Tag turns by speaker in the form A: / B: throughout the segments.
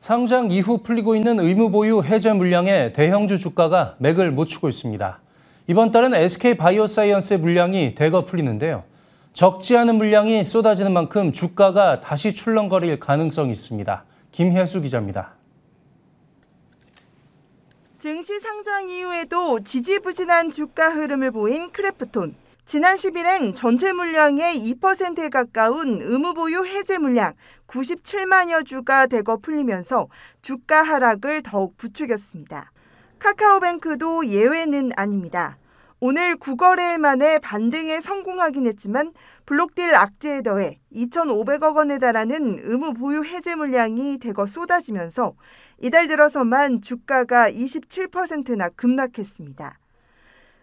A: 상장 이후 풀리고 있는 의무보유 해제 물량에 대형주 주가가 맥을 못 추고 있습니다. 이번 달은 SK바이오사이언스의 물량이 대거 풀리는데요. 적지 않은 물량이 쏟아지는 만큼 주가가 다시 출렁거릴 가능성이 있습니다. 김혜수 기자입니다.
B: 증시 상장 이후에도 지지부진한 주가 흐름을 보인 크래프톤. 지난 10일엔 전체 물량의 2%에 가까운 의무보유 해제 물량 97만여 주가 대거 풀리면서 주가 하락을 더욱 부추겼습니다. 카카오뱅크도 예외는 아닙니다. 오늘 9거래일 만에 반등에 성공하긴 했지만 블록딜 악재에 더해 2,500억 원에 달하는 의무 보유 해제 물량이 대거 쏟아지면서 이달 들어서만 주가가 27%나 급락했습니다.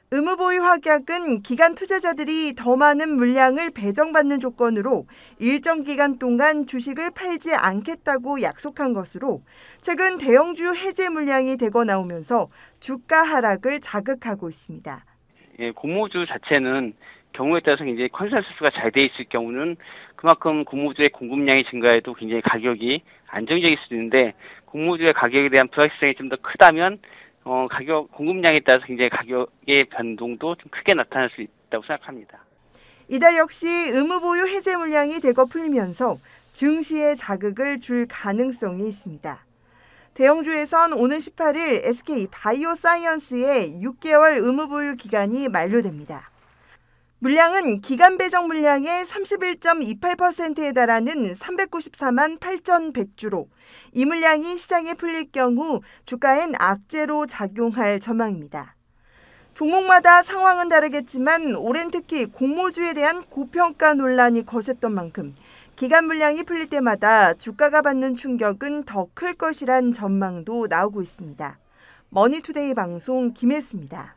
B: 의무보유 확약은 기간 투자자들이 더 많은 물량을 배정받는 조건으로 일정 기간 동안 주식을 팔지 않겠다고 약속한 것으로 최근 대형주 해제 물량이 대거 나오면서 주가 하락을 자극하고 있습니다.
C: 예, 공모주 자체는 경우에 따라서 굉장히 컨센서스가 잘 돼 있을 경우는 그만큼 공모주의 공급량이 증가해도 굉장히 가격이 안정적일 수도 있는데 공모주의 가격에 대한 불확실성이 좀 더 크다면 어, 가격 공급량에 따라서 굉장히 가격의 변동도 좀 크게 나타날 수 있다고 생각합니다.
B: 이달 역시 의무보유 해제 물량이 대거 풀리면서 증시에 자극을 줄 가능성이 있습니다. 대형주에선 오는 18일 SK 바이오사이언스의 6개월 의무보유 기간이 만료됩니다. 물량은 기간 배정 물량의 31.28%에 달하는 394만 8,100주로 이 물량이 시장에 풀릴 경우 주가엔 악재로 작용할 전망입니다. 종목마다 상황은 다르겠지만 올해는 특히 공모주에 대한 고평가 논란이 거셌던 만큼 기간 물량이 풀릴 때마다 주가가 받는 충격은 더 클 것이란 전망도 나오고 있습니다. 머니투데이 방송 김혜수입니다.